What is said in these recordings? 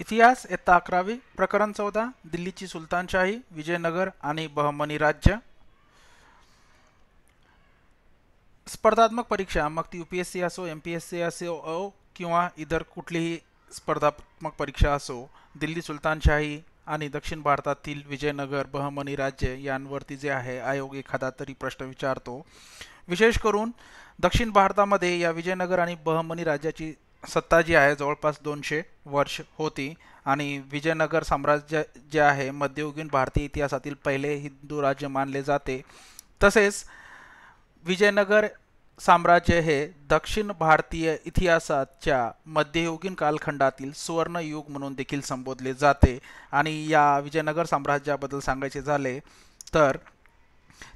इतिहास इयत्ता अकरावी प्रकरण चौदा दिल्लीची सुलतानशाही विजयनगर आणि बहमनी राज्य स्पर्धात्मक परीक्षा मग ती यू पी एस सी असो एम पी एस सी असो किंवा इतर कुठलीही स्पर्धात्मक परीक्षा असो दिल्ली सुलतानशाही आणि दक्षिण भारतातील विजयनगर बहमनी राज्य यांवरती जे आहे आयोग एखादा तरी प्रश्न विचारतो विशेष करून दक्षिण भारतामध्ये या विजयनगर आणि बहमनी राज्याची सत्ता जी आहे जवळपास दोनशे वर्ष होती आणि विजयनगर साम्राज्य जे आहे मध्ययुगीन भारतीय इतिहासातील पहिले हिंदू राज्य मानले जाते तसेच विजयनगर साम्राज्य हे दक्षिण भारतीय इतिहासाच्या मध्ययुगीन कालखंडातील सुवर्णयुग म्हणून देखील संबोधले जाते आणि या विजयनगर साम्राज्याबद्दल सांगायचे झाले तर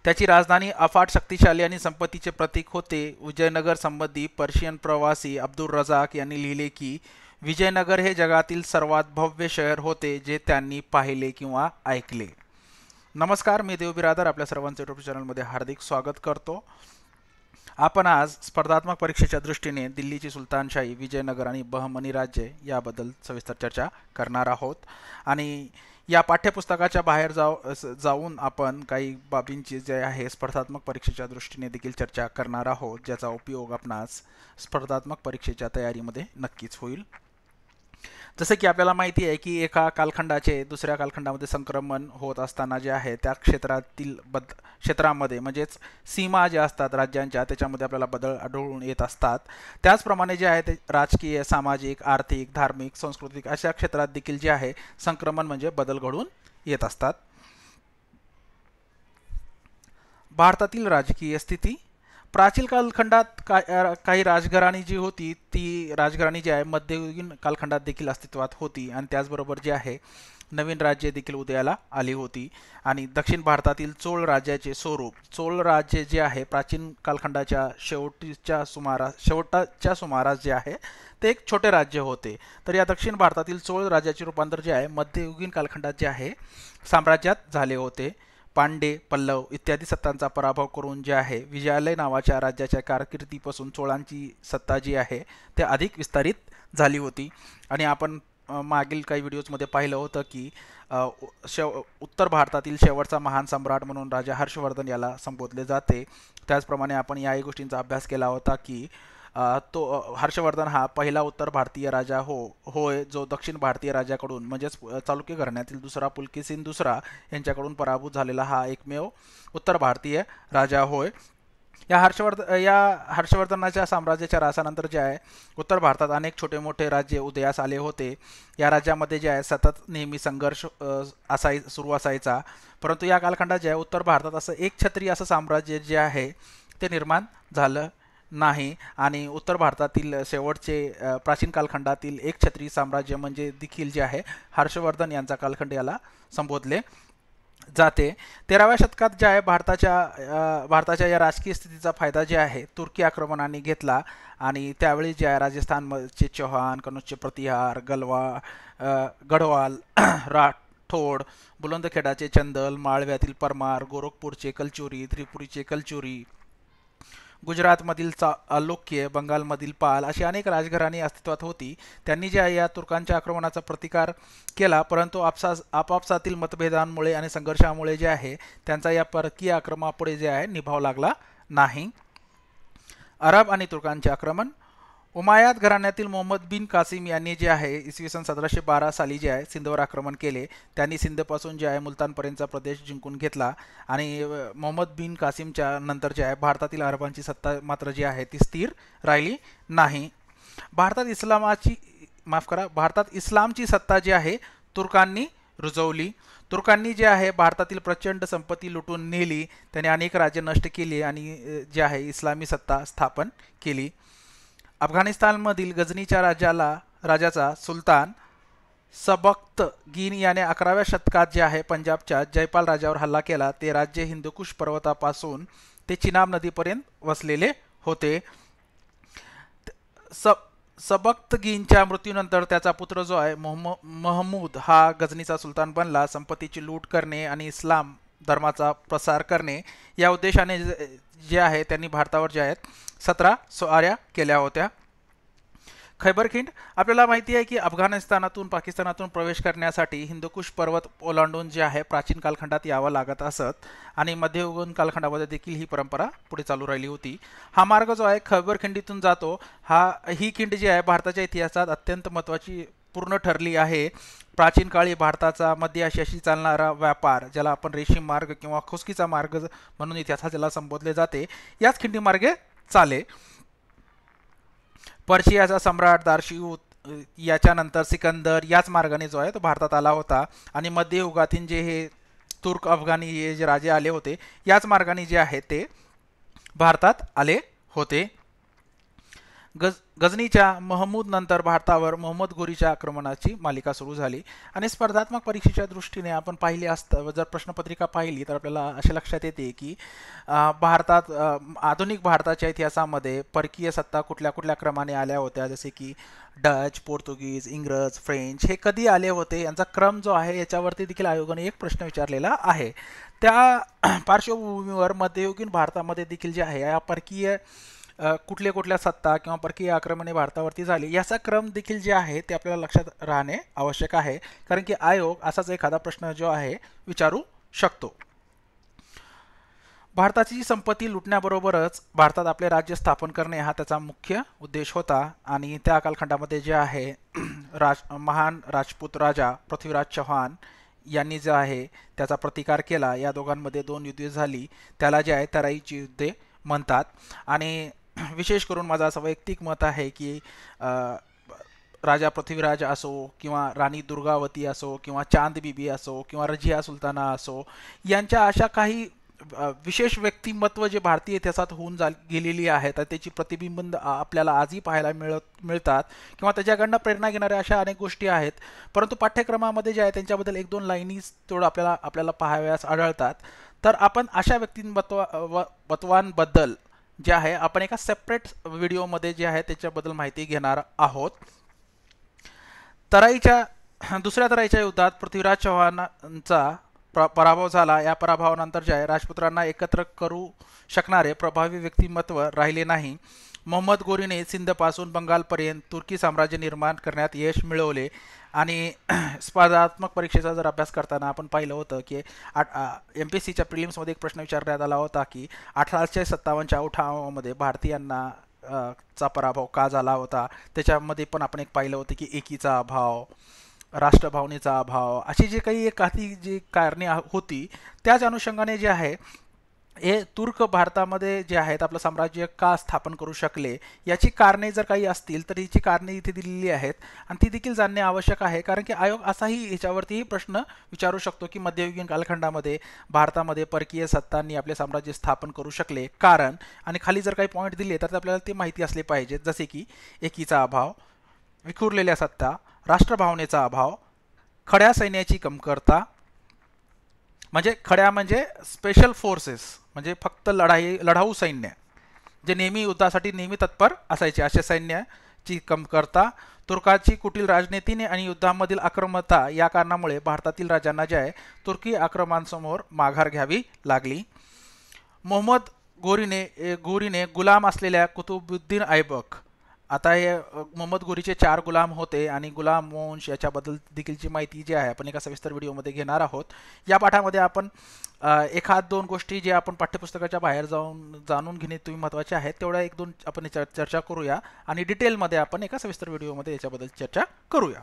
त्याची राजधानी अफाट शक्तिशाली आणि संपत्तीचे प्रतीक होते विजयनगर संबंधी पर्शियन प्रवासी अब्दुल रजाक यांनी लिहिले की विजयनगर हे जगातील सर्वात भव्य शहर होते जे त्यांनी पाहिले किंवा ऐकले नमस्कार मी देव बिरादर आपल्या सर्वांचे युट्यूब चॅनलमध्ये हार्दिक स्वागत करतो आपण आज स्पर्धात्मक परीक्षेच्या दृष्टीने दिल्लीची सुलतानशाही विजयनगर आणि बहमनी राज्य याबद्दल सविस्तर चर्चा करणार आहोत आणि या पाठ्यपुस्तकाच्या बाहेर जाऊ जाऊन आपण काही बाबींची जे आहे स्पर्धात्मक परीक्षेच्या दृष्टीने देखील चर्चा करणार आहोत ज्याचा उपयोग आपणास स्पर्धात्मक परीक्षेच्या तयारीमध्ये नक्कीच होईल जसं की आपल्याला माहिती आहे की एका कालखंडाचे दुसऱ्या कालखंडामध्ये संक्रमण होत असताना जे आहे त्या क्षेत्रातील बद क्षेत्रामध्ये म्हणजेच सीमा ज्या असतात राज्यांच्या त्याच्यामध्ये आपल्याला बदल आढळून येत असतात त्याचप्रमाणे जे आहे ते राजकीय सामाजिक आर्थिक धार्मिक सांस्कृतिक अशा क्षेत्रात देखील जे आहे संक्रमण म्हणजे बदल घडून येत असतात भारतातील राजकीय स्थिती प्राचीन कालखंडात का काही राजघराणी जी होती ती राजघराणी जी आहे मध्ययुगीन कालखंडात देखील अस्तित्वात होती आणि त्याचबरोबर जे आहे नवीन राज्य देखील उदयाला आली होती आणि दक्षिण भारतातील चोळ राज्याचे स्वरूप चोळ राज्य जे आहे प्राचीन कालखंडाच्या शेवटीच्या सुमारास शेवटाच्या सुमारास जे आहे ते एक छोटे राज्य होते तर या दक्षिण भारतातील चोळ राज्याचे रूपांतर जे आहे मध्ययुगीन कालखंडात जे आहे साम्राज्यात झाले होते पांडे पल्लव इत्यादी सत्तांचा पराभव करून जे आहे विजयालय नावाच्या राज्याच्या कारकिर्दीपासून चोळांची सत्ता जी आहे ते अधिक विस्तारित झाली होती आणि आपण मागील काही व्हिडिओजमध्ये पाहिलं होतं की शेव उत्तर भारतातील शेवटचा महान सम्राट म्हणून राजा हर्षवर्धन याला संबोधले जाते त्याचप्रमाणे आपण याही गोष्टींचा अभ्यास केला होता की तो हर्षवर्धन हा पहिला उत्तर भारतीय राजा हो होय जो दक्षिण भारतीय राजाकडून म्हणजेच चालुक्य घराण्यातील दुसरा पुलकीसिन दुसरा यांच्याकडून पराभूत झालेला हा एकमेव उत्तर भारतीय राजा होय या हर्षवर्धन या हर्षवर्धनाच्या साम्राज्याच्या रासानंतर जे आहे उत्तर भारतात अनेक छोटे मोठे राज्य उदयास आले होते या राज्यामध्ये जे आहे सतत नेहमी संघर्ष असाय सुरू असायचा परंतु या कालखंडात जे आहे उत्तर भारतात असं एक छत्री असं साम्राज्य जे आहे ते निर्माण झालं नाही आणि उत्तर भारतातील शेवटचे प्राचीन कालखंडातील एक छत्री साम्राज्य म्हणजे देखील जे आहे हर्षवर्धन यांचा कालखंड याला संबोधले जाते तेराव्या शतकात जे आहे भारताच्या भारताच्या या राजकीय स्थितीचा फायदा जे आहे तुर्की आक्रमणाने घेतला आणि त्यावेळी जे आहे राजस्थानचे चौहान कनौजचे प्रतिहार गलवा गढवाल राठोड बुलंदखेडाचे चंदल माळव्यातील परमार गोरखपूरचे कलचोरी त्रिपुरीचे कलचोरी गुजरातमधील चा अलोक्य बंगालमधील पाल अशी अनेक राजघराणी अस्तित्वात होती त्यांनी ज्या या तुर्कांच्या आक्रमणाचा प्रतिकार केला परंतु आपसा आपापसातील मतभेदांमुळे आणि संघर्षामुळे जे आहे त्यांचा या परकीय आक्रमणापुढे जे आहे निभाव लागला नाही अरब आणि तुर्कांचे आक्रमण उमायात घराण्यातील मोहम्मद बिन कासिम यांनी जे आहे इसवी सन सतराशे बारा साली जे आहे सिंधवर आक्रमण केले त्यांनी सिंधपासून जे आहे मुलतानपर्यंतचा प्रदेश जिंकून घेतला आणि मोहम्मद बिन कासिमच्या नंतर जे आहे भारतातील अरबांची सत्ता मात्र जी आहे ती स्थिर राहिली नाही भारतात इस्लामाची माफ करा भारतात इस्लामची सत्ता जी आहे तुर्कांनी रुजवली तुर्कांनी जे आहे भारतातील प्रचंड संपत्ती लुटून नेली त्यांनी अनेक राज्य नष्ट केली आणि जे आहे इस्लामी सत्ता स्थापन केली अफगाणिस्तानमधील गझनीच्या राजाला राजाचा सुलतान सबक्त गिन याने अकराव्या शतकात जे आहे पंजाबच्या जयपाल राजावर हल्ला केला ते राज्य हिंदुकुश पर्वतापासून ते चिनाब नदीपर्यंत वसलेले होते स गिनच्या मृत्यूनंतर त्याचा पुत्र जो आहे मोहम्म महमूद हा गजनीचा सुलतान बनला संपत्तीची लूट करणे आणि इस्लाम धर्माचा प्रसार करणे या उद्देशाने जे आहे त्यांनी भारतावर जे आहेत सतरा स्वाऱ्या केल्या होत्या खैबरखिंड आपल्याला माहिती आहे की अफगाणिस्तानातून पाकिस्तानातून प्रवेश करण्यासाठी हिंदुकुश पर्वत ओलांडून जे आहे प्राचीन कालखंडात यावं लागत असत आणि मध्ययुगीन कालखंडामध्ये देखील ही परंपरा पुढे चालू राहिली होती हा मार्ग जो आहे खैबरखिंडीतून जातो हा ही खिंड जी आहे भारताच्या इतिहासात अत्यंत महत्त्वाची पूर्ण ठरली आहे प्राचीन काळी भारताचा मध्य आशियाशी चालणारा व्यापार ज्याला आपण रेशीम मार्ग किंवा खुसकीचा मार्ग म्हणून इतिहासात ज्याला संबोधले जाते याच खिंडीमार्गे चाले पर्शियाचा सम्राट दार्शिवूत याच्यानंतर सिकंदर याच मार्गाने जो आहे तो भारतात आला होता आणि मध्ययुगातील जे हे तुर्क अफगाणी हे जे राजे आले होते याच मार्गाने जे आहे ते भारतात आले होते गज गजनीच्या महमूद नंतर भारतावर मोहम्मद गोरीच्या आक्रमणाची मालिका सुरू झाली आणि स्पर्धात्मक परीक्षेच्या दृष्टीने आपण पाहिले असतं जर प्रश्नपत्रिका पाहिली तर आपल्याला असे लक्षात येते की भारतात आधुनिक भारताच्या इतिहासामध्ये परकीय सत्ता कुठल्या कुठल्या क्रमाने आल्या होत्या जसे की डच पोर्तुगीज इंग्रज फ्रेंच हे कधी आले होते यांचा क्रम जो आहे याच्यावरती देखील आयोगाने एक प्रश्न विचारलेला आहे त्या पार्श्वभूमीवर मध्ययुगीन भारतामध्ये देखील जे आहे या परकीय कुठल्या कुठल्या सत्ता किंवा परकीय आक्रमणे भारतावरती झाली याचा क्रम देखील जे आहे ते आपल्याला लक्षात राहणे आवश्यक आहे कारण की आयोग असाच एखादा प्रश्न जो आहे विचारू शकतो भारताची संपत्ती लुटण्याबरोबरच भारतात आपले राज्य स्थापन करणे हा त्याचा मुख्य उद्देश होता आणि त्या कालखंडामध्ये जे आहे राज महान राजपूत राजा पृथ्वीराज चव्हाण यांनी जे आहे त्याचा प्रतिकार केला या दोघांमध्ये दोन युद्धे झाली त्याला जे आहे तराईची युद्धे म्हणतात आणि विशेष करून माझं असं वैयक्तिक मत आहे की राजा पृथ्वीराज असो किंवा राणी दुर्गावती असो किंवा चांद बीबी असो किंवा रजिया सुलताना असो यांच्या अशा काही विशेष व्यक्तिमत्व जे भारतीय इतिहासात होऊन जा गेलेली आहेत त्याची प्रतिबिंब आपल्याला आजही पाहायला मिळत मिळतात किंवा त्याच्याकडनं प्रेरणा घेणाऱ्या अशा अनेक गोष्टी आहेत परंतु पाठ्यक्रमामध्ये जे आहे त्यांच्याबद्दल एक दोन लाईनीज थोडं आपल्याला आपल्याला पाहाव्यास आढळतात तर आपण अशा व्यक्तिमत्व व जे आहे आपण एका सेपरेट व्हिडिओमध्ये जे आहे त्याच्याबद्दल माहिती घेणार आहोत तराईच्या दुसऱ्या तराईच्या युद्धात पृथ्वीराज चव्हाणांचा पराभव झाला या पराभवानंतर जे आहे राजपुत्रांना एकत्र करू शकणारे प्रभावी व्यक्तिमत्व राहिले नाही मोहम्मद गोरीने सिंधपासून बंगालपर्यंत तुर्की साम्राज्य निर्माण करण्यात यश मिळवले आणि स्पर्धात्मक परीक्षेचा जर अभ्यास करताना आपण पाहिलं होतं की आठ एम पी सीच्या प्रिलिम्समध्ये एक प्रश्न विचारण्यात आला होता की अठराशे सत्तावन्नच्या उठावामध्ये भारतीयांना चा पराभव का झाला होता त्याच्यामध्ये पण आपण एक पाहिलं होतं की एकीचा अभाव राष्ट्रभावनेचा अभाव अशी जे काही एखादी जी कारणे होती त्याच अनुषंगाने जे आहे हे तुर्क भारतामध्ये जे आहेत आपलं साम्राज्य का स्थापन करू शकले याची कारणे जर काही असतील तर हिची कारणे इथे दिलेली आहेत आणि ती देखील जाणणे आवश्यक आहे कारण की आयोग असाही याच्यावरतीही प्रश्न विचारू शकतो की मध्ययुगीन कालखंडामध्ये भारतामध्ये परकीय सत्तांनी आपले साम्राज्य स्थापन करू शकले कारण आणि खाली जर काही पॉईंट दिले तर आपल्याला ते माहिती असले पाहिजेत जसे की एकीचा अभाव विखुरलेल्या सत्ता राष्ट्रभावनेचा अभाव खड्या सैन्याची कमतरता म्हणजे खड्या म्हणजे स्पेशल फोर्सेस म्हणजे फक्त लढाई लढाऊ सैन्य जे नेहमी युद्धासाठी नेहमी तत्पर असायचे असे सैन्याची कमकर्ता तुर्काची कुटील राजनीतीने आणि युद्धामधील आक्रमता या कारणामुळे भारतातील राजांना जे आहे तुर्की आक्रमणांसमोर माघार घ्यावी लागली मोहम्मद गोरीने गोरीने गुलाम असलेल्या कुतुबुद्दीन ऐबक आता हे मोहम्मद गोरीचे चार गुलाम होते आणि गुलाम वंश याच्याबद्दल देखीलची माहिती जी आहे आपण एका सविस्तर व्हिडिओमध्ये घेणार आहोत या पाठामध्ये आपण एखाद दोन गोष्टी जे आपण पाठ्यपुस्तकाच्या बाहेर जाऊन जाणून घेणे तुम्ही महत्त्वाचे आहेत तेवढ्या एक दोन आपण चर्चा करूया आणि डिटेलमध्ये आपण एका सविस्तर व्हिडिओमध्ये याच्याबद्दल चर्चा करूया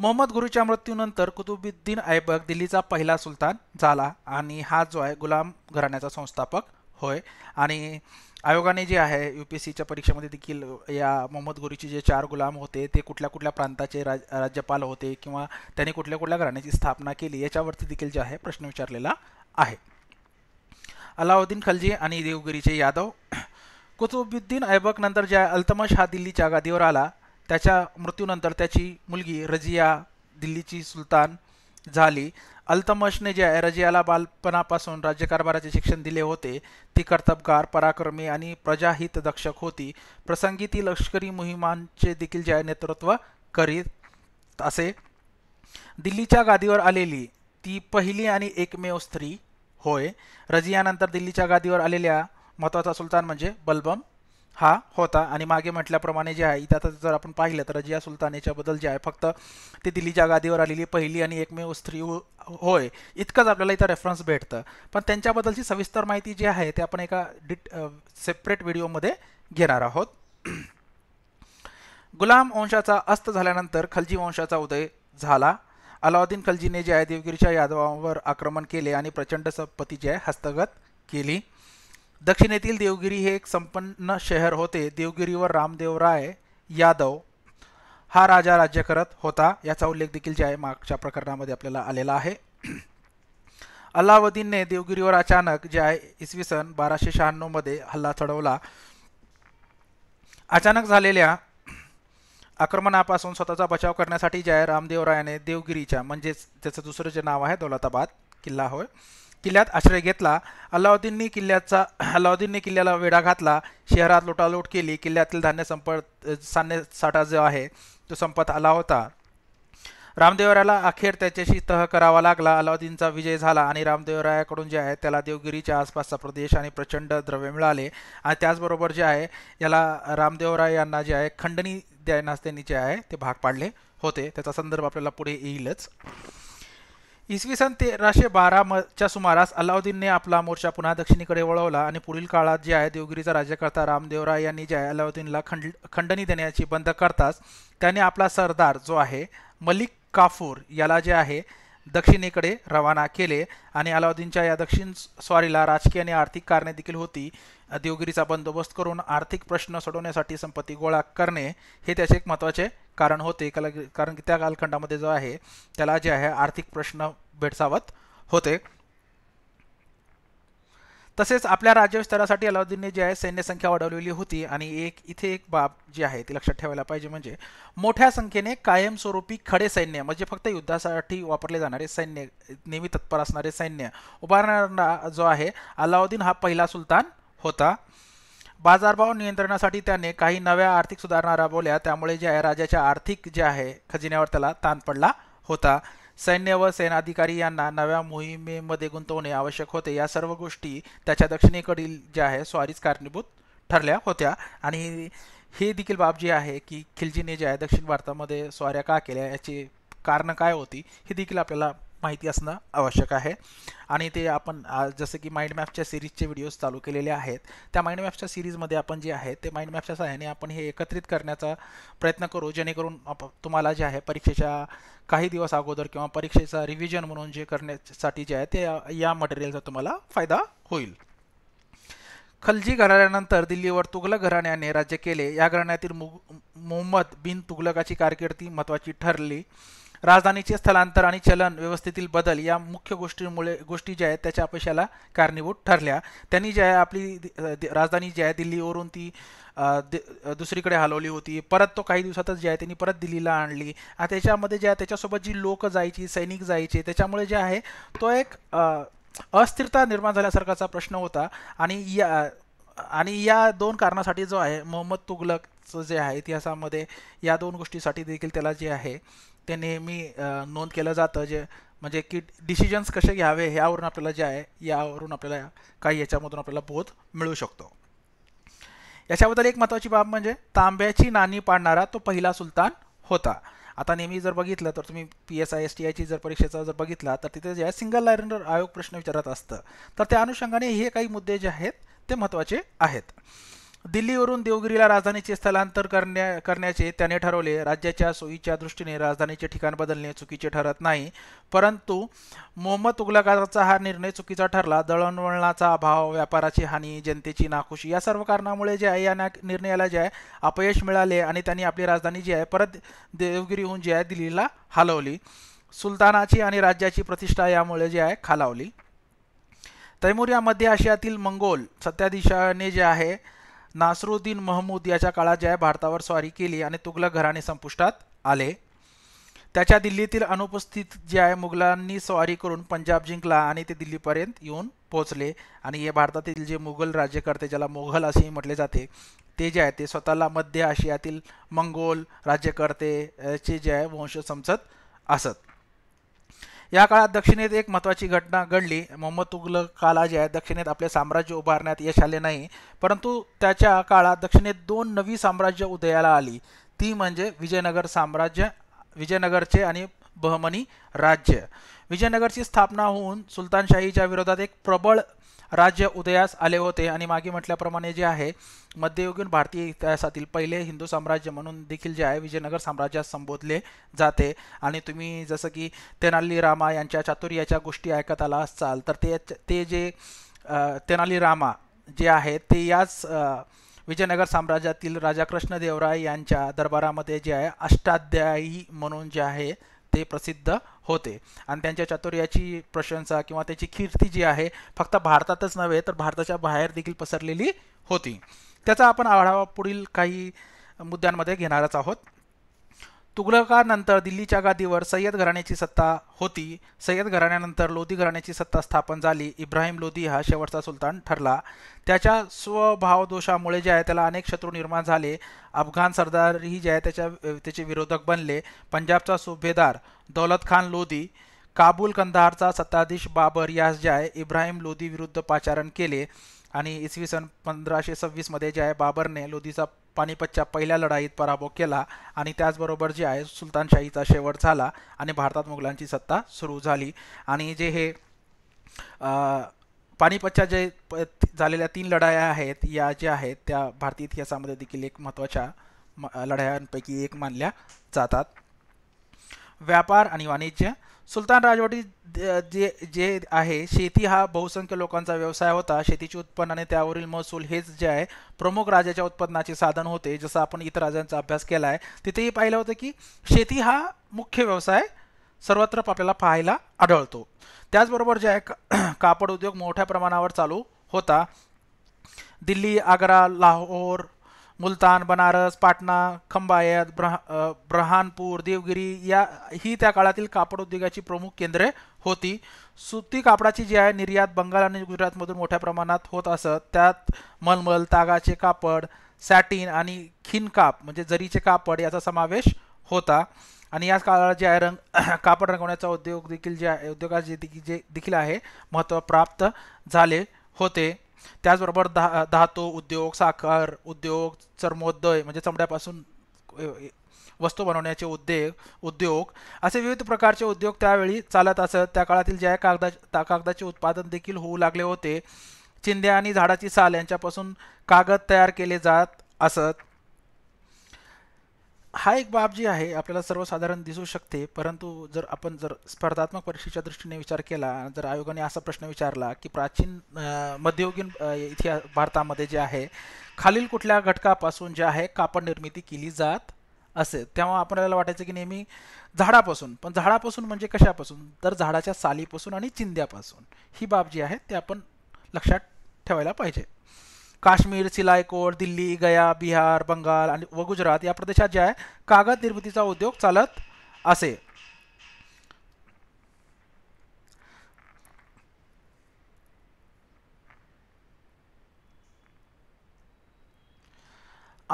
मोहम्मद गुरुच्या मृत्यूनंतर कुतुबुद्दीन ऐबक दिल्लीचा पहिला सुलतान झाला आणि हा जो आहे गुलाम घराण्याचा संस्थापक होय आणि आयोगाने जे आहे यू पी एस सीच्या परीक्षेमध्ये देखील या मोहम्मद गोरीचे जे चार गुलाम होते ते कुठल्या कुठल्या प्रांताचे राज राज्यपाल होते किंवा त्यांनी कुठल्या कुठल्या घराण्याची स्थापना केली याच्यावरती देखील जे आहे प्रश्न विचारलेला आहे अलाउद्दीन खलजी आणि देवगिरीचे यादव कुतुबुद्दीन ऐबक नंतर ज्या अल्तमश हा दिल्लीच्या गादीवर आला त्याच्या मृत्यूनंतर त्याची मुलगी रजिया दिल्लीची सुलतान झाली अल्तमशने ज्या रजियाला बालपणापासून राज्यकारभाराचे शिक्षण दिले होते ती कर्तबगार पराक्रमी आणि प्रजाहित दक्षक होती प्रसंगी ती लष्करी मोहिमांचे देखील ज्या नेतृत्व करीत असे दिल्लीच्या गादीवर आलेली ती पहिली आणि एकमेव स्त्री होय रजियानंतर दिल्लीच्या गादीवर आलेल्या महत्त्वाचा सुलतान म्हणजे बलबम हा होता आणि मागे म्हटल्याप्रमाणे जे आहे इथं आता जर आपण पाहिलं तर रजिया सुलतान बद्दल जे आहे फक्त ती दिल्लीच्या गादीवर आलेली पहिली आणि एकमेव स्त्री हो, होय इतकंच आपल्याला इथं रेफरन्स भेटतं पण त्यांच्याबद्दलची सविस्तर माहिती जी आहे ते आपण एका डिट सेपरेट व्हिडिओमध्ये घेणार आहोत गुलाम वंशाचा अस्त झाल्यानंतर खलजी वंशाचा उदय झाला अलाउद्दीन खलजीने जे आहे देवगिरीच्या यादवांवर आक्रमण केले आणि प्रचंड संपत्ती जी आहे हस्तगत केली दक्षिणेतील देवगिरी हे एक संपन्न शहर होते देवगिरीवर रामदेवराय यादव हा राजा राज्य करत होता याचा उल्लेख देखील जे आहे मागच्या प्रकरणामध्ये आपल्याला आलेला आहे अल्लावदीनने देवगिरीवर अचानक जे आहे इसवी सन बाराशे शहाण्णवमध्ये हल्ला चढवला अचानक झालेल्या आक्रमणापासून स्वतःचा बचाव करण्यासाठी जे आहे रामदेवरायाने देवगिरीच्या म्हणजेच त्याचं दुसरं जे नाव आहे दौलताबाद किल्ला होय किल्ल्यात आश्रय घेतला अल्लाउद्दीननी किल्ल्याचा अल्लाउद्दीननी किल्ल्याला वेढा घातला शहरात लुटालूट केली किल्ल्यातील धान्य संपत सान्य साठा जो आहे तो संपत आला होता रामदेवरायाला अखेर त्याच्याशी तह करावा लागला अलाउद्दीनचा विजय झाला आणि रामदेवरायाकडून जे आहे त्याला देवगिरीच्या आसपासचा प्रदेश आणि प्रचंड द्रव्य मिळाले आणि त्याचबरोबर जे आहे याला रामदेवराय यांना जे आहे खंडणी देण्यास त्यांनी जे आहे ते भाग पाडले होते त्याचा संदर्भ आपल्याला पुढे येईलच इसवी सन तेराशे मच्या सुमारास अलाउद्दीनने आपला मोर्चा पुन्हा दक्षिणेकडे वळवला आणि पुढील काळात जे आहे देवगिरीचा राज्यकर्ता रामदेवराय यांनी जे आहे अलाउद्दीनला खंड खंडणी देण्याची बंद करताच त्याने आपला सरदार जो आहे मलिक काफूर याला जे आहे दक्षिणेकडे रवाना केले आणि अलाउद्दीनच्या या दक्षिण स्वारीला राजकीय आणि आर्थिक कारणे देखील होती देवगिरीचा बंदोबस्त करून आर्थिक प्रश्न सोडवण्यासाठी संपत्ती गोळा करणे हे त्याचे एक महत्त्वाचे कारण होते कारण की त्या कालखंडामध्ये जो आहे त्याला जे आहे आर्थिक प्रश्न भेडसावत होते तसेच आपल्या राज्यविस्तारासाठी अलाउद्दीनने जे आहे सैन्य संख्या वाढवलेली होती आणि एक इथे एक बाब जी आहे ती लक्षात ठेवायला पाहिजे म्हणजे मोठ्या संख्येने कायमस्वरूपी खडे सैन्य म्हणजे फक्त युद्धासाठी वापरले जाणारे सैन्य नेहमी तत्पर असणारे सैन्य उभारणारा जो आहे अलाउद्दीन हा पहिला सुलतान होता बाजारभाव नियंत्रणासाठी त्याने काही नव्या आर्थिक सुधारणा राबवल्या त्यामुळे जे आहे राजाच्या आर्थिक जे आहे खजिन्यावर त्याला ताण पडला होता सैन्य व सेनाधिकारी यांना नव्या मोहिमेमध्ये गुंतवणे आवश्यक होते या सर्व गोष्टी त्याच्या दक्षिणेकडील ज्या आहे स्वारीच कारणीभूत ठरल्या होत्या आणि हे देखील बाब जी आहे की खिलजीने जे आहे दक्षिण भारतामध्ये स्वाऱ्या का केल्या याची कारणं काय होती हे देखील आपल्याला माहिती असणं आवश्यक आहे आणि ते आपण जसं की माइंड मॅपच्या सिरीजचे व्हिडिओज चालू केलेले आहेत त्या माइंड मॅपच्या सिरीजमध्ये आपण जे आहे ते माइंड मॅपच्या सहाय्याने आपण हे एकत्रित करण्याचा प्रयत्न करू जेणेकरून तुम्हाला जे आहे परीक्षेच्या काही दिवस अगोदर किंवा परीक्षेचा रिव्हिजन म्हणून जे करण्यासाठी जे आहे ते या मटेरियलचा तुम्हाला फायदा होईल खलजी घराण्यानंतर दिल्लीवर तुघलक घराण्याने राज्य केले या घराण्यातील मुग मोहम्मद बिन तुघलकाची कारकिर्दी महत्त्वाची ठरली राजधानीचे स्थलांतर आणि चलन व्यवस्थेतील बदल या मुख्य गोष्टींमुळे गोष्टी ज्या आहेत त्याच्या अपयशाला कारणीभूत ठरल्या त्यांनी ज्या आपली राजधानी जी आहे दिल्लीवरून ती दुसरीकडे हलवली होती परत तो काही दिवसातच जे आहे त्यांनी परत दिल्लीला आणली आणि त्याच्यामध्ये ज्या त्याच्यासोबत जी लोक जायची सैनिक जायचे त्याच्यामुळे जे आहे तो एक अस्थिरता निर्माण झाल्यासारखाचा प्रश्न होता आणि या आणि या दोन कारणासाठी जो आहे मोहम्मद तुगलकचं जे आहे इतिहासामध्ये या दोन गोष्टीसाठी देखील त्याला जे आहे ते नेहमी नोंद केलं जातं जे म्हणजे की डिसिजन्स कसे घ्यावे ह्यावरून आपल्याला जे आहे यावरून आपल्याला काही याच्यामधून आपल्याला बोध मिळू शकतो याच्याबद्दल एक महत्त्वाची बाब म्हणजे तांब्याची नाणी पाडणारा तो पहिला सुलतान होता आता नेहमी जर बघितलं तर तुम्ही P S I S T आयची जर परीक्षेचा जर बघितला तर तिथे जे आहे सिंगल लायरनर आयोग प्रश्न विचारत असतं तर त्या अनुषंगाने हे काही मुद्दे जे आहेत ते महत्त्वाचे आहेत दिल्लीवरून देवगिरीला राजधानीचे स्थलांतर करण्या करण्याचे त्याने ठरवले राज्याच्या सोयीच्या दृष्टीने राजधानीचे ठिकाण बदलणे चुकीचे ठरत नाही परंतु मोहम्मद तुगलकाचा हा निर्णय चुकीचा ठरला दळणवळणाचा अभाव व्यापाराची हानी जनतेची नाखुशी या सर्व कारणामुळे जे आहे या निर्णयाला जे आहे अपयश मिळाले आणि त्यांनी आपली राजधानी जी आहे परत देवगिरीहून जी आहे दिल्लीला हलवली सुलतानाची आणि राज्याची प्रतिष्ठा यामुळे जी आहे खालावली तैमूर या मध्य आशियातील मंगोल सत्याधीशाने जे आहे नासरुद्दीन महमूद याच्या काळात जय भारतावर स्वारी केली आणि तुघलक घराणे संपुष्टात आले त्याच्या दिल्लीतील अनुपस्थित जे आहे मुघलांनी स्वारी करून पंजाब जिंकला आणि ते दिल्लीपर्यंत येऊन पोहोचले आणि हे भारतातील जे मुघल राज्यकर्ते ज्याला मोघल असेही म्हटले जाते ते जे आहे ते स्वतःला मध्य आशियातील मंगोल राज्यकर्ते जे आहे वंश समजत असत या काळात दक्षिणेत एक महत्त्वाची घटना घडली मोहम्मद काला जे आहे दक्षिणेत आपले साम्राज्य उभारण्यात यश आले नाही परंतु त्याच्या काळात दक्षिणेत दोन नवी साम्राज्य उदयाला आली ती म्हणजे विजयनगर साम्राज्य विजयनगरचे आणि बहमनी राज्य विजयनगरची स्थापना होऊन सुलतानशाहीच्या विरोधात एक प्रबळ राज्य उदयास आले होते आणि मागे म्हटल्याप्रमाणे जे आहे मध्ययुगीन भारतीय इतिहासातील पहिले हिंदू साम्राज्य म्हणून देखील जे आहे विजयनगर साम्राज्यात संबोधले जाते आणि तुम्ही जसं की तेनाली रामा यांच्या चातुर्याच्या गोष्टी ऐकत आला असाल तर ते ते जे तेनाली रामा जे आहे ते याच विजयनगर साम्राज्यातील राजा कृष्णदेवराय यांच्या दरबारामध्ये जे आहे अष्टाध्यायी म्हणून जे आहे ते प्रसिद्ध होते आणि त्यांच्या चातुर्याची प्रशंसा किंवा त्याची कीर्ती जी आहे फक्त भारतातच नव्हे तर भारताच्या बाहेर देखील पसरलेली होती त्याचा आपण आढावा पुढील काही मुद्द्यांमध्ये घेणारच आहोत तुघलकानंतर दिल्लीच्या गादीवर सय्यद घराण्याची सत्ता होती सय्यद घराण्यानंतर लोधी घराण्याची सत्ता स्थापन झाली इब्राहिम लोधी हा शेवटचा सुलतान ठरला त्याच्या स्वभावदोषामुळे जे आहे त्याला अनेक शत्रू निर्माण झाले अफगाण सरदारही जे आहे त्याच्या त्याचे विरोधक बनले पंजाबचा सुभेदार दौलत खान लोधी काबूल कंदारचा सत्ताधीश बाबर यास जे इब्राहिम लोधी विरुद्ध पाचारण केले आणि इसवी सन पंधराशे सव्वीसमध्ये जे आहे बाबरने लोधीचा पानिपतच्या पहिल्या लढाईत पराभव केला आणि त्याचबरोबर जे आहे सुलतानशाहीचा शेवट झाला आणि भारतात मुघलांची सत्ता सुरू झाली आणि जे हे पानिपतच्या जे झालेल्या तीन लढाया आहेत या ज्या आहेत त्या भारतीय इतिहासामध्ये देखील एक महत्त्वाच्या लढायांपैकी एक मानल्या जातात व्यापार आणि वाणिज्य सुलतान राजवटी जे जे आहे शेती हा बहुसंख्य लोकांचा व्यवसाय होता शेतीचे उत्पन्न आणि त्यावरील महसूल हेच जे आहे प्रमुख राजाच्या उत्पन्नाचे साधन होते जसं आपण इतर राजांचा अभ्यास केला आहे तिथेही पाहिलं होतं की शेती हा मुख्य व्यवसाय सर्वत्र आपल्याला पाहायला आढळतो त्याचबरोबर जे आहे कापड उद्योग मोठ्या प्रमाणावर चालू होता दिल्ली आग्रा लाहोर मुलतान बनारस पाटणा खंबायत ब्रह ब्रहानपूर देवगिरी या ही त्या काळातील कापड उद्योगाची प्रमुख केंद्रे होती सुती कापडाची जी आहे निर्यात बंगाल आणि गुजरातमधून मोठ्या प्रमाणात होत असत त्यात मलमल तागाचे कापड सॅटिन आणि खिनकाप म्हणजे जरीचे कापड याचा समावेश होता आणि याच काळाला जे आहे रंग कापड रंगवण्याचा उद्योग देखील जे आहे उद्योगाचे जे देखील आहे महत्त्व प्राप्त झाले होते त्याचबरोबर धा धातू उद्योग साखर उद्योग चर्मोद्योग म्हणजे चमड्यापासून वस्तू बनवण्याचे उद्योग उद्योग असे विविध प्रकारचे उद्योग त्यावेळी चालत असत त्या काळातील ज्या कागदा कागदाचे उत्पादन देखील होऊ लागले होते चिंध्या आणि झाडाची साल यांच्यापासून कागद तयार केले जात असत हा एक बाब जी आहे आपल्याला सर्वसाधारण दिसू शकते परंतु जर आपण जर स्पर्धात्मक परीक्षेच्या दृष्टीने विचार केला जर आयोगाने असा प्रश्न विचारला की प्राचीन मध्ययुगीन इतिहास भारतामध्ये जे आहे खालील कुठल्या घटकापासून जे आहे कापड निर्मिती केली जात असे तेव्हा आपल्याला वाटायचं की नेहमी झाडापासून पण झाडापासून म्हणजे कशापासून तर झाडाच्या सालीपासून आणि चिंद्यापासून ही बाब जी आहे ते आपण लक्षात ठेवायला पाहिजे काश्मीर सिलायकोट दिल्ली गया बिहार बंगाल आणि व गुजरात या प्रदेशात जे आहे कागद निर्मितीचा उद्योग चालत असे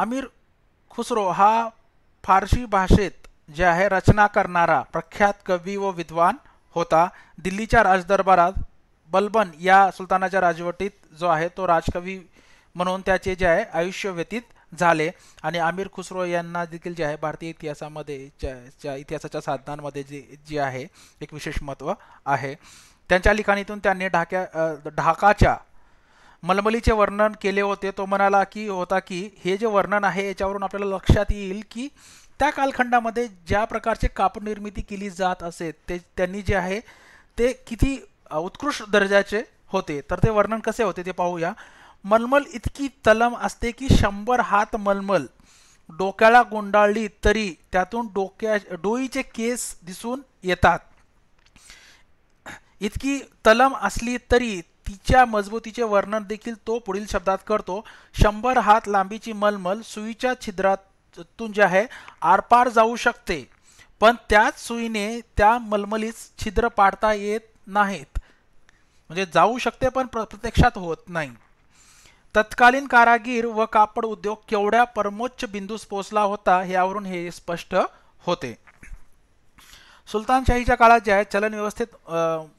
आमिर खुसरो हा फारशी भाषेत जे आहे रचना करणारा प्रख्यात कवी व विद्वान होता दिल्लीच्या राजदरबारात बलबन या सुलतानाच्या राजवटीत जो आहे तो राजकवी म्हणून त्याचे जे आहे आयुष्य व्यतीत झाले आणि आमिर खुसरो यांना देखील जे आहे भारतीय इतिहासामध्ये इतिहासाच्या साधनांमध्ये जे जे आहे एक विशेष महत्त्व आहे त्यांच्या लिखाणीतून त्यांनी ढाक्या ढाकाच्या मलमलीचे वर्णन केले होते तो म्हणाला की होता की हे जे वर्णन आहे याच्यावरून आपल्याला लक्षात येईल की त्या कालखंडामध्ये ज्या प्रकारचे कापड निर्मिती केली जात असे ते त्यांनी जे आहे ते किती उत्कृष्ट दर्जाचे होते तर ते वर्णन कसे होते ते पाहूया मलमल इतकी तलम असते की शंभर हात मलमल डोक्याला गुंडाळली तरी त्यातून डोक्या डोईचे केस दिसून येतात इतकी तलम असली तरी तिच्या मजबूतीचे वर्णन देखील तो पुढील शब्दात करतो शंभर हात लांबीची मलमल सुईच्या छिद्रातून जे आहे आरपार जाऊ शकते पण त्याच सुईने त्या मलमलीस छिद्र पाडता येत नाहीत म्हणजे जाऊ शकते पण प्रत्यक्षात होत नाही तत्कालीन कारागीर व कापड उद्योग केवढ्या परमोच्च बिंदूस पोहोचला होता यावरून हे स्पष्ट होते सुलतानशाहीच्या काळात जे आहे चलन व्यवस्थेत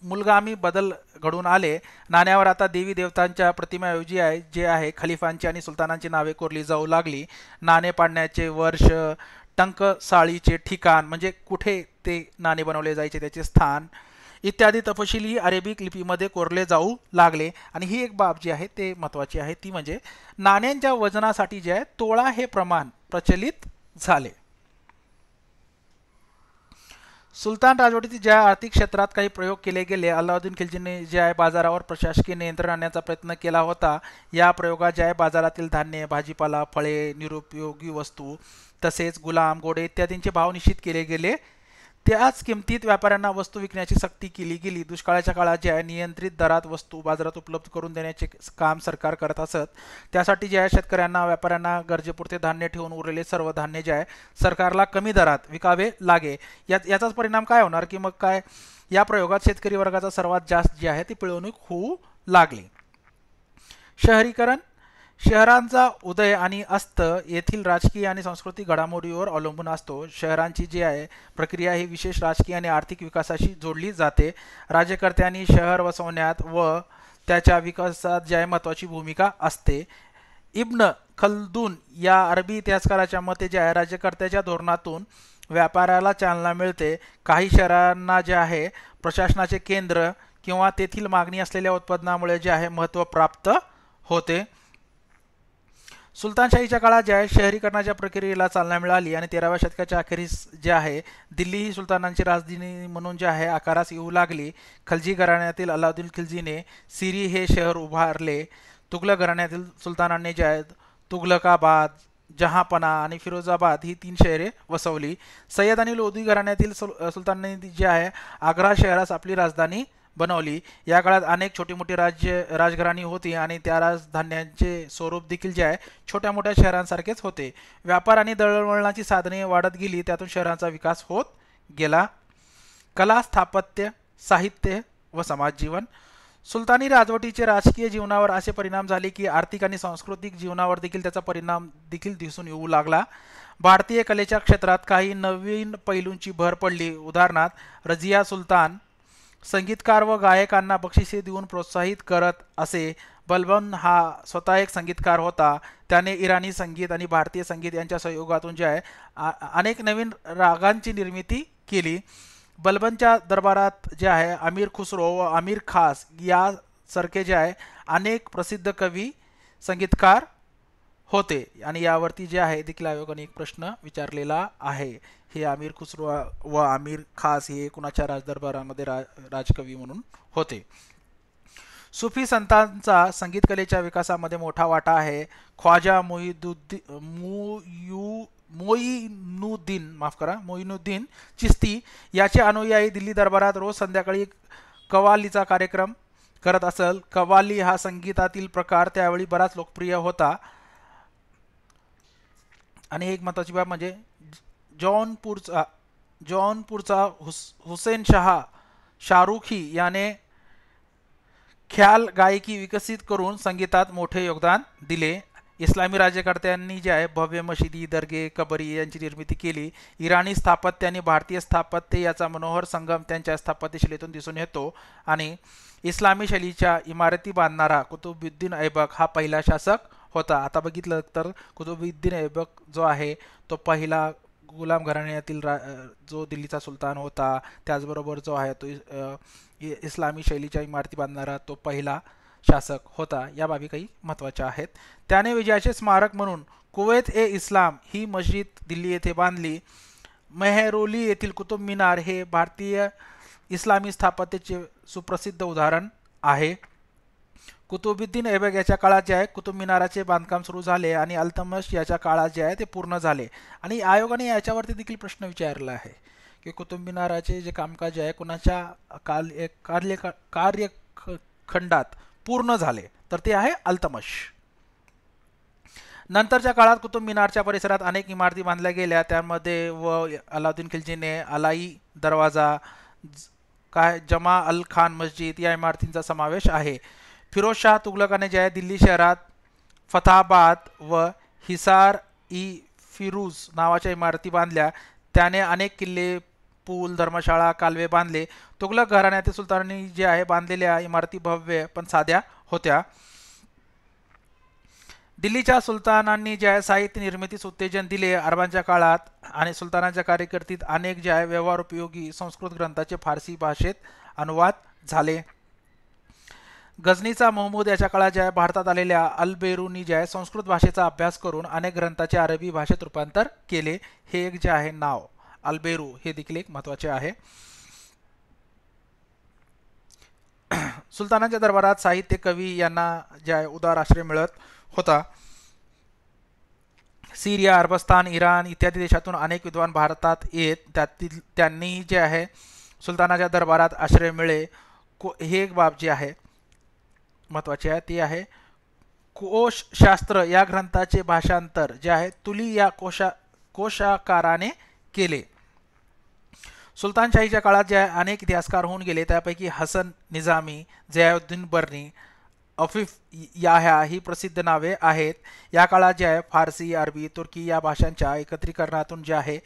मुलगामी बदल घडून आले नाण्यावर आता देवी देवतांच्या प्रतिमाऐवजी आहे जे आहे खलिफांची आणि सुलतानांची नावे कोरली जाऊ लागली नाणे पाडण्याचे वर्ष टंकसाळीचे ठिकाण म्हणजे कुठे ते नाणे बनवले जायचे त्याचे स्थान इत्यादी तपशिली अरेबिक लिपीमध्ये कोरले जाऊ लागले आणि ही एक बाब जी आहे ते महत्वाची आहे ती म्हणजे नाण्यांच्या वजनासाठी जे आहे तोळा हे प्रमाण प्रचलित झाले सुलतान राजवटीतील ज्या आर्थिक क्षेत्रात काही प्रयोग केले गेले अल्लाउद्दीन खिलजीने जे आहे बाजारावर प्रशासकीय नियंत्रण आणण्याचा प्रयत्न केला होता या प्रयोगात जे बाजारातील धान्य भाजीपाला फळे निरुपयोगी वस्तू तसेच गुलाम गोडे इत्यादींचे भाव निश्चित केले गेले त्याच किमतीत व्यापाऱ्यांना वस्तू विकण्याची सक्ती केली गेली दुष्काळाच्या काळात जे आहे नियंत्रित दरात वस्तू बाजारात उपलब्ध करून देण्याचे काम सरकार करत असत त्यासाठी जे आहे शेतकऱ्यांना व्यापाऱ्यांना गरजेपुरते धान्य ठेवून उरलेले सर्व धान्य जे आहे सरकारला कमी दरात विकावे लागे या याचाच परिणाम काय होणार की मग काय या प्रयोगात शेतकरी वर्गाचा सर्वात जास्त जे आहे ती पिळवणूक होऊ लागली शहरीकरण शहरांचा उदय आणि अस्त येथील राजकीय आणि सांस्कृतिक घडामोडीवर अवलंबून असतो शहरांची जी आहे प्रक्रिया ही विशेष राजकीय आणि आर्थिक विकासाशी जोडली जाते राज्यकर्त्यांनी शहर वसवण्यात व त्याच्या विकासात जी आहे महत्त्वाची भूमिका असते इब्न खलदून या अरबी इतिहासकाराच्या मते जे आहे राज्यकर्त्याच्या धोरणातून व्यापाराला चालना मिळते काही शहरांना जे आहे प्रशासनाचे केंद्र किंवा तेथील मागणी असलेल्या उत्पादनामुळे जे आहे महत्त्व प्राप्त होते सुलतानशाहीच्या काळात ज्या शहरीकरणाच्या प्रक्रियेला चालना मिळाली आणि तेराव्या शतकाच्या अखेरीस जे आहे दिल्ली ही सुलतानांची राजधानी म्हणून जे आहे आकारास येऊ लागली खलजी घराण्यातील अलाउद्दीन खिलजीने सिरी हे शहर उभारले तुगलक घराण्यातील सुलतानांनी जे आहेत तुघलकाबाद जहापना आणि फिरोजाबाद ही तीन शहरे वसवली सय्यद आणि लोधी घराण्यातील सुल सुलतानांनी जे आहे आग्रा शहरास आपली राजधानी बनवली या काळात अनेक छोटी मोठी राज्य राजघराणी होती आणि त्या राजधान्यांचे स्वरूप देखील जे आहे छोट्या मोठ्या शहरांसारखेच होते व्यापार आणि दळणवळणाची साधने वाढत गेली त्यातून शहरांचा विकास होत गेला कला स्थापत्य साहित्य व समाजजीवन सुलतानी राजवटीचे राजकीय जीवनावर असे परिणाम झाले की आर्थिक आणि सांस्कृतिक जीवनावर देखील त्याचा परिणाम देखील दिसून येऊ लागला भारतीय कलेच्या क्षेत्रात काही नवीन पैलूंची भर पडली उदाहरणार्थ रजिया सुलतान संगीतकार व गायकांना बक्षिसे देऊन प्रोत्साहित करत असे बलबन हा स्वतः एक संगीतकार होता त्याने इराणी संगीत आणि भारतीय संगीत यांच्या सहयोगातून जे आहे अनेक नवीन रागांची निर्मिती केली बलबनच्या दरबारात जे आहे आमिर खुसरो व आमिर खास यासारखे जे आहे अनेक प्रसिद्ध कवी संगीतकार होते आणि यावरती जे आहे देखील आयोगाने एक प्रश्न विचारलेला आहे हे आमिर खुसरो व आमिर खास हे कुणाच्या राजदरबारामध्ये रा राजकवी म्हणून होते सुफी संतांचा संगीत कलेच्या विकासामध्ये मोठा वाटा आहे ख्वाजा मोहिदुद्दी मुयु मोईनुद्दीन माफ करा मोईनुद्दीन चिस्ती याचे अनुयायी दिल्ली दरबारात रोज संध्याकाळी कवालीचा कार्यक्रम करत असल कवाली हा संगीतातील प्रकार त्यावेळी बराच लोकप्रिय होता आणि एक महत्त्वाची बाब म्हणजे जॉनपूरचा जॉनपूरचा हुस हुसेन शहा शाहरुखी याने ख्याल गायकी विकसित करून संगीतात मोठे योगदान दिले इस्लामी राज्यकर्त्यांनी जे आहे भव्य मशिदी दर्गे कबरी यांची निर्मिती केली इराणी स्थापत्य भारतीय स्थापत्य याचा मनोहर संगम त्यांच्या स्थापत्यशैलीतून दिसून येतो आणि इस्लामी शैलीच्या इमारती बांधणारा कुतुबुद्दीन ऐबक हा पहिला शासक होता आता बघितलं तर कुतुबुद्दीन ऐबक जो आहे तो पहिला गुलाम घराण्यातील रा जो दिल्लीचा सुलतान होता त्याचबरोबर जो आहे तो इस्लामी शैलीच्या इमारती बांधणारा तो पहिला शासक होता या बाबी काही महत्त्वाच्या आहेत त्याने विजयाचे स्मारक म्हणून कुवैत ए इस्लाम ही मस्जिद दिल्ली येथे बांधली मेहरोली येथील कुतुब मिनार हे भारतीय इस्लामी स्थापत्याचे सुप्रसिद्ध उदाहरण आहे कुतुबुद्दीन ऐबक याच्या काळात जे आहे कुतुब मिनाराचे बांधकाम सुरू झाले आणि अल्तमश याच्या काळात जे आहे ते पूर्ण झाले आणि आयोगाने याच्यावरती देखील प्रश्न विचारला आहे की कुतुब मिनाराचे जे कामकाज आहे कुणाच्या कार्य कार्य खंडात पूर्ण झाले तर ते आहे अल्तमश नंतरच्या काळात कुतुब मिनारच्या परिसरात अनेक इमारती बांधल्या गेल्या त्यामध्ये व अलाउद्दीन खिलजीने अलाई दरवाजा काय जमा अल खान मस्जिद या इमारतींचा समावेश आहे फिरोजशाह तुघलकाने जे आहे दिल्ली शहरात फताबाद व हिसार ई फिरूज नावाच्या इमारती बांधल्या त्याने अनेक किल्ले पूल धर्मशाळा कालवे बांधले तुघलक घराण्यातील सुलतानांनी जे आहे बांधलेल्या इमारती भव्य पण साध्या होत्या दिल्लीच्या सुलतानांनी जे आहे साहित्य निर्मितीस उत्तेजन दिले अरबांच्या काळात आणि सुलतानांच्या कार्यकर्तीत अनेक जे आहे व्यवहार उपयोगी संस्कृत ग्रंथाचे फारसी भाषेत अनुवाद झाले गझनीचा महमूद याच्या काळात ज्या भारतात आलेल्या अल ज्या आहे संस्कृत भाषेचा अभ्यास करून अनेक ग्रंथाचे अरबी भाषेत रूपांतर केले हे एक जे आहे नाव अल्बेरू हे देखील एक महत्वाचे आहे सुलतानाच्या दरबारात साहित्य कवी यांना जे आहे उदार आश्रय मिळत होता सिरिया अरबस्तान इराण इत्यादी देशातून अनेक विद्वान भारतात येत त्यातील त्यांनीही जे आहे सुलतानाच्या दरबारात आश्रय मिळे को हे एक बाब जी आहे महत्त्वाची आहे ती आहे कोशशास्त्र या ग्रंथाचे भाषांतर जे आहे तुली या कोशा कोशाकाराने केले सुलतानशाहीच्या काळात जे अनेक इतिहासकार होऊन गेले त्यापैकी हसन निजामी जयाउद्दीन बर्नी अफिफ याह्या ही प्रसिद्ध नावे आहेत या काळात जे आहे फारसी अरबी तुर्की या भाषांच्या एकत्रीकरणातून जे आहे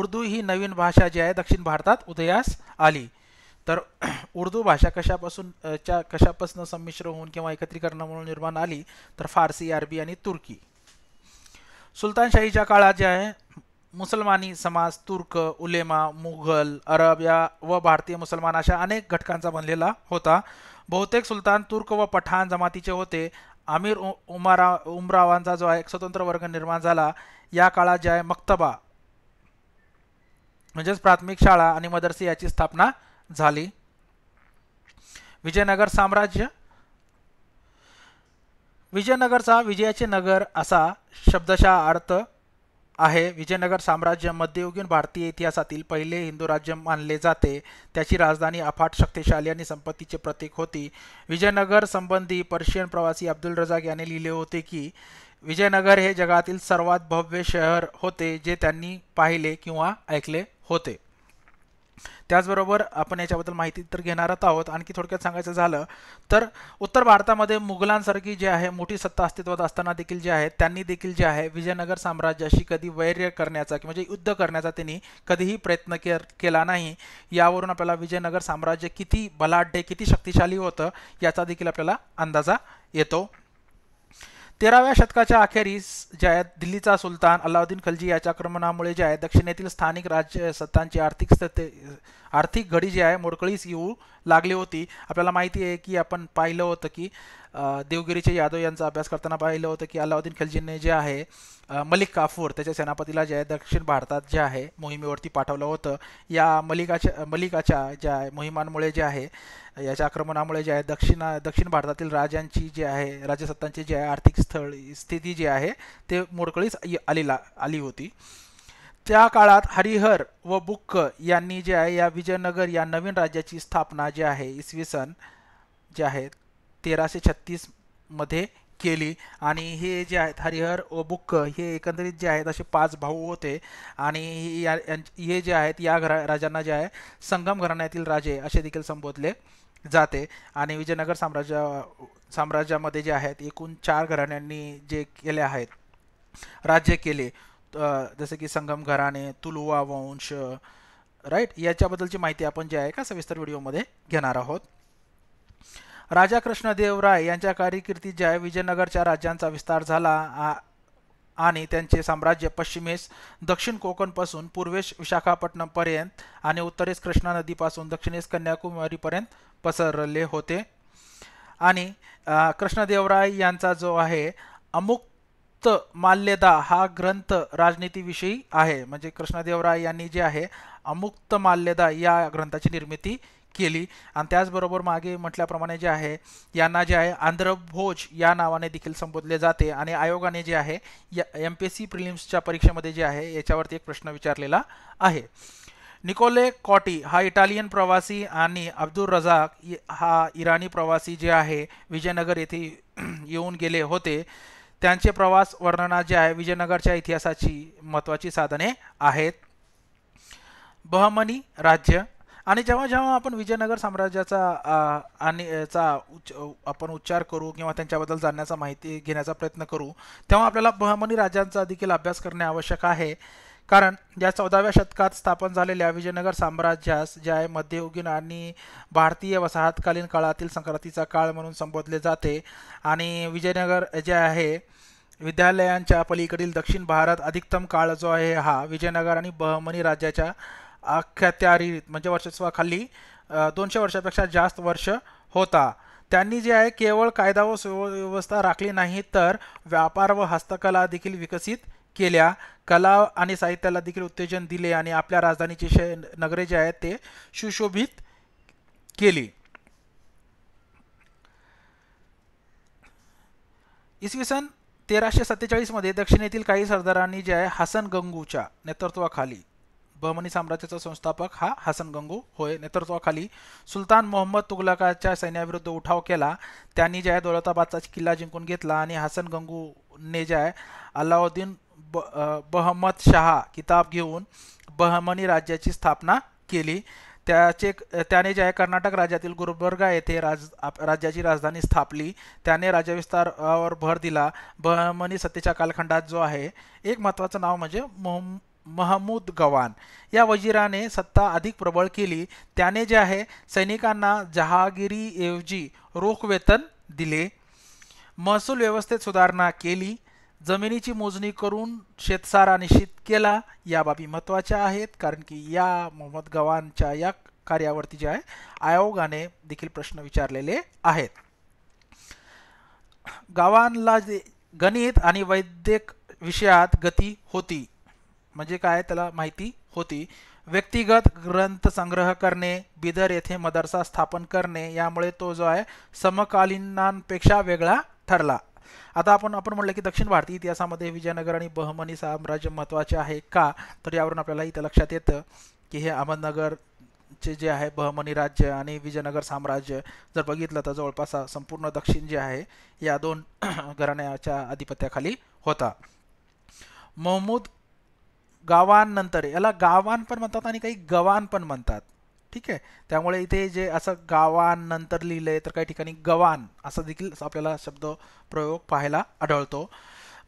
उर्दू ही नवीन भाषा जी आहे दक्षिण भारतात उदयास आली तर उर्दू भाषा कशापासून च्या कशापासून संमिश्र होऊन किंवा एकत्रीकरणा म्हणून निर्माण आली तर फारसी अरबी आणि तुर्की सुलतानशाहीच्या काळात जे आहे मुसलमानी समाज तुर्क उलेमा मुघल अरब या व भारतीय मुसलमान अशा अनेक घटकांचा बनलेला होता बहुतेक सुलतान तुर्क व पठाण जमातीचे होते आमिर उमारा उमरावांचा जो आहे स्वतंत्र वर्ग निर्माण झाला या काळात जे आहे मक्तबा म्हणजेच प्राथमिक शाळा आणि मदरसे याची स्थापना झाली विजयनगर साम्राज्य विजयनगरचा विजयाचे नगर असा शब्दशः अर्थ आहे विजयनगर साम्राज्य मध्ययुगीन भारतीय इतिहासातील पहिले हिंदू राज्य मानले जाते त्याची राजधानी अफाट शक्तिशाली आणि संपत्तीचे प्रतीक होती विजयनगर संबंधी पर्शियन प्रवासी अब्दुल रजाक यांनी लिहिले होते की विजयनगर हे जगातील सर्वात भव्य शहर होते जे त्यांनी पाहिले किंवा ऐकले होते त्याचबरोबर आपण याच्याबद्दल माहिती तर घेणारच आहोत आणखी थोडक्यात सांगायचं झालं तर उत्तर भारतामध्ये मुघलांसारखी जी आहे मोठी सत्ता अस्तित्वात असताना देखील जे आहे त्यांनी देखील जे आहे विजयनगर साम्राज्याशी कधी वैर्य करण्याचा किंवा जे म्हणजे युद्ध करण्याचा त्यांनी कधीही प्रयत्न के केला नाही यावरून आपल्याला विजयनगर साम्राज्य किती बलाढ्य किती शक्तिशाली होतं याचा देखील आपल्याला अंदाजा येतो तेराव्या शतकाच्या अखेरीस जे आहेत दिल्लीचा सुलतान अल्लाउद्दीन खलजी याच्या आक्रमणामुळे जे आहे दक्षिणेतील स्थानिक राज्य सत्तांची आर्थिक स्थिती आर्थिक घडी जी आहे मोडकळीस येऊ लागली होती आपल्याला माहिती आहे की आपण पाहिलं होतं की देवगिरीचे यादव यांचा अभ्यास करताना पाहिलं होतं की अलाउद्दीन खिलजींनी जे आहे मलिक काफूर त्याच्या सेनापतीला जे आहे दक्षिण भारतात जे आहे मोहिमेवरती पाठवलं होतं या मलिकाच्या मलिकाच्या ज्या मोहिमांमुळे जे आहे याच्या आक्रमणामुळे जे आहे दक्षिण दक्षिण भारतातील राजांची जे आहे राजसत्तांची जे आहे आर्थिक स्थळ स्थिती जी आहे ते मोडकळीच आलेला आली होती त्या काळात हरिहर व बुक्क यांनी जे आहे या विजयनगर या नवीन राज्याची स्थापना जी आहे इसवी सन जे आहे तेराशे छत्तीसमध्ये केली आणि हे जे आहेत हरिहर बुक्क हे एकंदरीत जे आहेत असे पाच भाऊ होते आणि हे जे आहेत या घरा राजांना जे आहे संगम घराण्यातील राजे असे देखील संबोधले जाते आणि विजयनगर साम्राज्या साम्राज्यामध्ये जे आहेत एकूण चार घराण्यांनी जे केले आहेत राज्य केले जसे की संगम घराणे तुलुवा वंश राईट याच्याबद्दलची माहिती आपण जे आहे का सविस्तर व्हिडिओमध्ये घेणार आहोत राजा कृष्णदेवराय यांच्या ज्या विजयनगरच्या राज्यांचा विस्तार झाला आणि त्यांचे साम्राज्य पश्चिमेस दक्षिण कोकणपासून पूर्वेस विशाखापट्टणमपर्यंत आणि उत्तरेस कृष्णा नदीपासून दक्षिणेस कन्याकुमारीपर्यंत पसरले होते आणि कृष्णदेवराय यांचा जो आहे अमुक्त माल्यदा हा ग्रंथ राजनीतीविषयी आहे म्हणजे कृष्णदेवराय यांनी जे आहे अमुक्त माल्यदा या ग्रंथाची निर्मिती केली आणि त्याचबरोबर मागे म्हटल्याप्रमाणे जे आहे यांना जे आहे आंध्र भोज या नावाने देखील संबोधले जाते आणि आयोगाने जे आहे या एम पी एस सी प्रिलिम्सच्या परीक्षेमध्ये जे आहे याच्यावरती एक प्रश्न विचारलेला आहे निकोले कॉटी हा इटालियन प्रवासी आणि अब्दुल रजाक हा इराणी प्रवासी जे आहे विजयनगर येथे येऊन गेले होते त्यांचे प्रवास वर्णना जे आहे विजयनगरच्या इतिहासाची महत्वाची साधने आहेत बहमनी राज्य आणि जेव्हा जेव्हा आपण विजयनगर साम्राज्याचा आणि याचा उच्च आपण उच्चार करू किंवा त्यांच्याबद्दल जाणण्याचा माहिती घेण्याचा प्रयत्न करू तेव्हा आपल्याला बहमनी राजांचा देखील अभ्यास करणे आवश्यक आहे कारण या चौदाव्या शतकात स्थापन झालेल्या विजयनगर साम्राज्यास ज्या मध्ययुगीन आणि भारतीय वसाहतकालीन काळातील संक्रांतीचा काळ म्हणून संबोधले जाते आणि विजयनगर जे आहे विद्यालयांच्या पलीकडील दक्षिण भारत अधिकतम काळ जो आहे हा विजयनगर आणि बहमनी राज्याच्या अख्यात्यारीत म्हणजे वर्षस्वाखाली दोनशे वर्षापेक्षा जास्त वर्ष होता त्यांनी जे आहे केवळ कायदा व सुव्यवस्था राखली नाही तर व्यापार व हस्तकला देखील विकसित केल्या कला आणि साहित्याला देखील उत्तेजन दिले आणि आपल्या राजधानीचे शे नगरे जे आहेत ते सुशोभित केली इसवी सन तेराशे सत्तेचाळीसमध्ये दक्षिणेतील काही सरदारांनी जे आहे हसन गंगूच्या नेतृत्वाखाली बहमनी साम्राज्याचा संस्थापक हा हसन गंगू होय नेतृत्वाखाली सुलतान मोहम्मद तुगलकाच्या सैन्याविरुद्ध उठाव केला त्यांनी ज्या दौलताबादचा किल्ला जिंकून घेतला आणि हसन गंगूने ज्या अलाउद्दीन ब बहमद शहा किताब घेऊन बहमनी राज्याची स्थापना केली त्याचे त्याने जे कर्नाटक राज्यातील गुलबर्गा येथे राज राज्याची राजधानी स्थापली त्याने राज्यविस्तारावर भर दिला बहमनी सत्तेच्या कालखंडात जो आहे एक महत्त्वाचं नाव म्हणजे मोहम महमूद गवान या वजीराने सत्ता अधिक प्रबळ केली त्याने जे आहे सैनिकांना जहागिरीऐवजी रोख वेतन दिले महसूल व्यवस्थेत सुधारणा केली जमिनीची मोजणी करून शेतसारा निश्चित केला या बाबी महत्त्वाच्या आहेत कारण की या मोहम्मद गवानच्या या कार्यावरती जे आहे आयोगाने देखील प्रश्न विचारलेले आहेत जे गणित आणि वैद्यक विषयात गती होती म्हणजे काय त्याला माहिती होती व्यक्तिगत ग्रंथ संग्रह करणे बिदर येथे मदरसा स्थापन करणे यामुळे तो जो आहे समकालीनांपेक्षा वेगळा ठरला आता आपण आपण म्हटलं की दक्षिण भारतीय इतिहासामध्ये विजयनगर आणि बहमनी साम्राज्य महत्त्वाचे आहे का तर यावरून आपल्याला इथं लक्षात येतं की हे अहमदनगरचे जे आहे बहमनी राज्य आणि विजयनगर साम्राज्य जर बघितलं तर जवळपास संपूर्ण दक्षिण जे आहे या दोन घराण्याच्या आधिपत्याखाली होता मोहम्मद गावांनंतर याला गावान पण म्हणतात आणि काही गवान पण म्हणतात ठीक आहे त्यामुळे इथे जे असं गावांनंतर लिहिलं तर काही ठिकाणी गवान असा देखील आपल्याला शब्द प्रयोग पाहायला आढळतो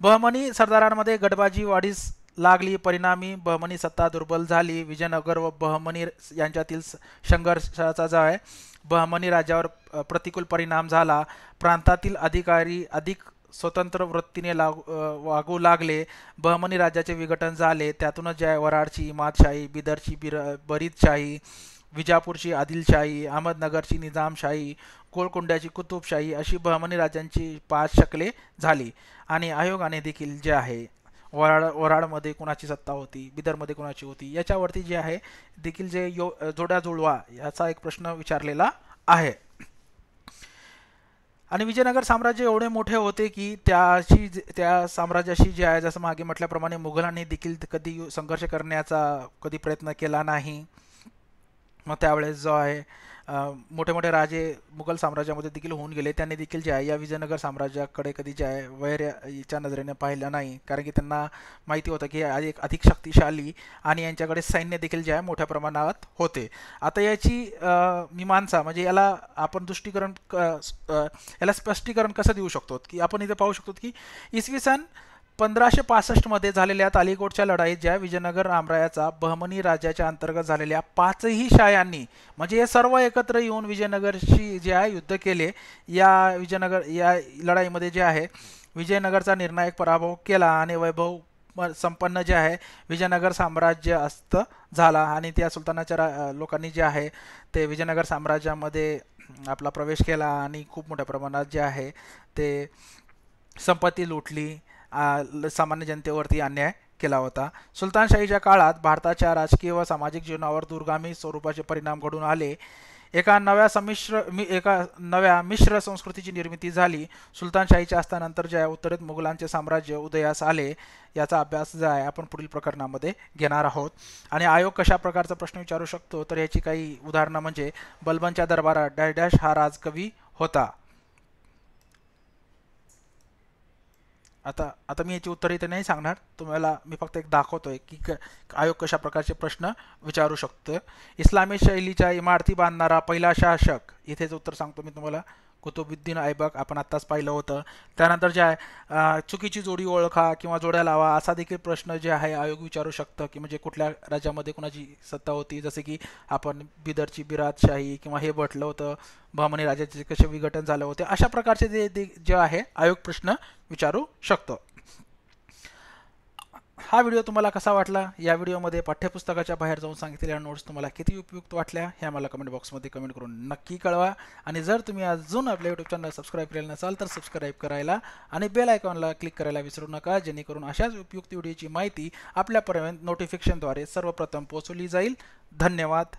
बहमनी सरदारांमध्ये गडबाजी वाढीस लागली परिणामी बहमनी सत्ता दुर्बल झाली विजयनगर व बहमनी यांच्यातील संघर्षाचा जो आहे बहमनी राज्यावर प्रतिकूल परिणाम झाला प्रांतातील अधिकारी अधिक स्वतंत्र वृत्तीने लाग वागू लागले बहमनी राज्याचे विघटन झाले त्यातूनच जय वराडची इमादशाही बिदरची बिर बरीदशाही विजापूरची आदिलशाही अहमदनगरची निजामशाही कोळकुंड्याची कुतुबशाही अशी बहमनी राज्यांची पाच शकले झाली आणि आयोगाने देखील जे आहे वराड वराडमध्ये कुणाची सत्ता होती बिदरमध्ये कुणाची होती याच्यावरती जे आहे देखील जे यो जोड्या जुळवा याचा एक प्रश्न विचारलेला आहे आणि विजयनगर साम्राज्य एवढे मोठे होते की त्याशी त्या साम्राज्याशी जे आहे जसं मागे म्हटल्याप्रमाणे मुघलांनी देखील कधी संघर्ष करण्याचा कधी प्रयत्न केला नाही मग त्यावेळेस जो आहे मोठे मोठे राजे मुघल साम्राज्यामध्ये देखील होऊन गेले त्यांनी देखील जे आहे या विजयनगर साम्राज्याकडे कधी जे आहे वैर्याच्या नजरेने पाहिलं नाही कारण की त्यांना माहिती होतं की एक अधिक शक्तिशाली आणि यांच्याकडे सैन्य देखील जे आहे मोठ्या प्रमाणात होते आता याची मी मानसा म्हणजे याला आपण दृष्टीकरण याला स्पष्टीकरण कसं देऊ शकतो की आपण इथे पाहू शकतो की इसवी सन पंधराशे पासष्टमध्ये झालेल्या तालिकोटच्या लढाईत ज्या विजयनगर रामरायाचा बहमनी राज्याच्या अंतर्गत झालेल्या पाचही शायांनी म्हणजे हे सर्व एकत्र येऊन विजयनगरशी जे आहे युद्ध केले या विजयनगर या लढाईमध्ये जे आहे विजयनगरचा निर्णायक पराभव केला आणि वैभव संपन्न जे आहे विजयनगर साम्राज्य अस्त झाला आणि त्या सुलतानाच्या लोकांनी जे आहे ते विजयनगर साम्राज्यामध्ये आपला प्रवेश केला आणि खूप मोठ्या प्रमाणात जे आहे ते संपत्ती लुटली सामान्य जनतेवरती अन्याय केला होता सुलतानशाहीच्या काळात भारताच्या राजकीय व सामाजिक जीवनावर दूरगामी स्वरूपाचे परिणाम घडून आले एका नव्या संमिश्र मी एका नव्या मिश्र संस्कृतीची निर्मिती झाली सुलतानशाहीच्या असतानंतर ज्या उत्तरेत मुघलांचे साम्राज्य उदयास आले याचा अभ्यास जो आहे आपण पुढील प्रकरणामध्ये घेणार आहोत आणि आयोग कशा प्रकारचा प्रश्न विचारू शकतो तर याची काही उदाहरणं म्हणजे बलबनच्या दरबारात डॅश हा राजकवी होता आता आता मी याची उत्तर इथे नाही सांगणार तुम्हाला मी फक्त एक दाखवतो आहे की आयोग कशा प्रकारचे प्रश्न विचारू शकतो इस्लामी शैलीच्या इमारती बांधणारा पहिला शासक इथेच उत्तर सांगतो मी तुम्हाला कुतुबुद्दीन ऐबक आपण आत्ताच पाहिलं होतं त्यानंतर जे आहे चुकीची जोडी ओळखा किंवा जोड्या लावा असा देखील प्रश्न जे आहे आयोग विचारू शकतं की म्हणजे कुठल्या राज्यामध्ये कुणाची सत्ता होती जसे की आपण बिदरची बिराजशाही किंवा हे भटलं होतं बहमनी राजाचे कसे विघटन झालं होते अशा प्रकारचे जे जे आहे आयोग प्रश्न विचारू शकतो हा व्हिडिओ तुम्हाला कसा वाटला या व्हिडिओमध्ये पाठ्यपुस्तकाच्या बाहेर जाऊन सांगितलेल्या नोट्स तुम्हाला किती उपयुक्त वाटल्या हे मला कमेंट बॉक्समध्ये कमेंट करून नक्की कळवा आणि जर तुम्ही अजून आपल्या यूट्यूब चॅनल सबस्क्राईब केलेलं नसाल तर सबस्क्राईब करायला आणि बेल आयकॉनला क्लिक करायला विसरू नका जेणेकरून अशाच उपयुक्त व्हिडिओची माहिती आपल्यापर्यंत नोटिफिकेशनद्वारे सर्वप्रथम पोहोचवली जाईल धन्यवाद